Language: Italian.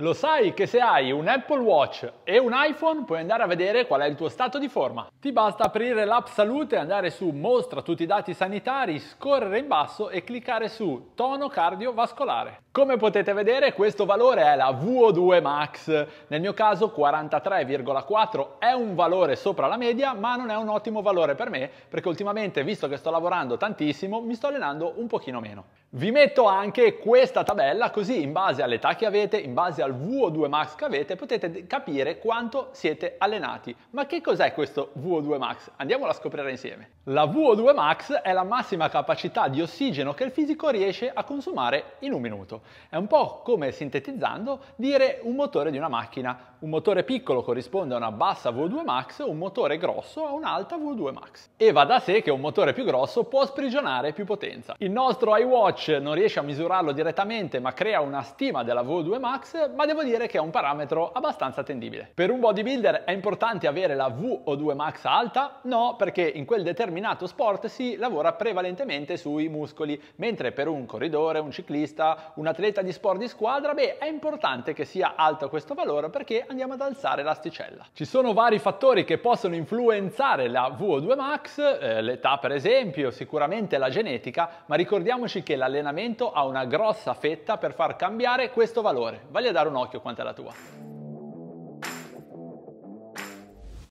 Lo sai che se hai un Apple Watch e un iPhone puoi andare a vedere qual è il tuo stato di forma? Ti basta aprire l'app salute, andare su mostra tutti i dati sanitari, scorrere in basso e cliccare su tono cardiovascolare. Come potete vedere questo valore è la VO2 Max, nel mio caso 43,4 è un valore sopra la media ma non è un ottimo valore per me perché ultimamente visto che sto lavorando tantissimo mi sto allenando un pochino meno. Vi metto anche questa tabella così in base all'età che avete, in base al VO2 max che avete, potete capire quanto siete allenati. Ma che cos'è questo VO2 max? Andiamolo a scoprire insieme. La VO2 max è la massima capacità di ossigeno che il fisico riesce a consumare in un minuto. È un po' come sintetizzando dire un motore di una macchina. Un motore piccolo corrisponde a una bassa VO2 max, un motore grosso a un'alta VO2 max. E va da sé che un motore più grosso può sprigionare più potenza. Il nostro iWatch watch non riesce a misurarlo direttamente ma crea una stima della VO2 max, ma devo dire che è un parametro abbastanza attendibile. Per un bodybuilder è importante avere la VO2 max alta? No, perché in quel determinato sport si lavora prevalentemente sui muscoli, mentre per un corridore, un ciclista, un atleta di sport di squadra, beh, è importante che sia alto questo valore perché andiamo ad alzare l'asticella. Ci sono vari fattori che possono influenzare la VO2 max, eh, l'età per esempio, sicuramente la genetica, ma ricordiamoci che la allenamento ha una grossa fetta per far cambiare questo valore. Vagli a dare un occhio quanto è la tua.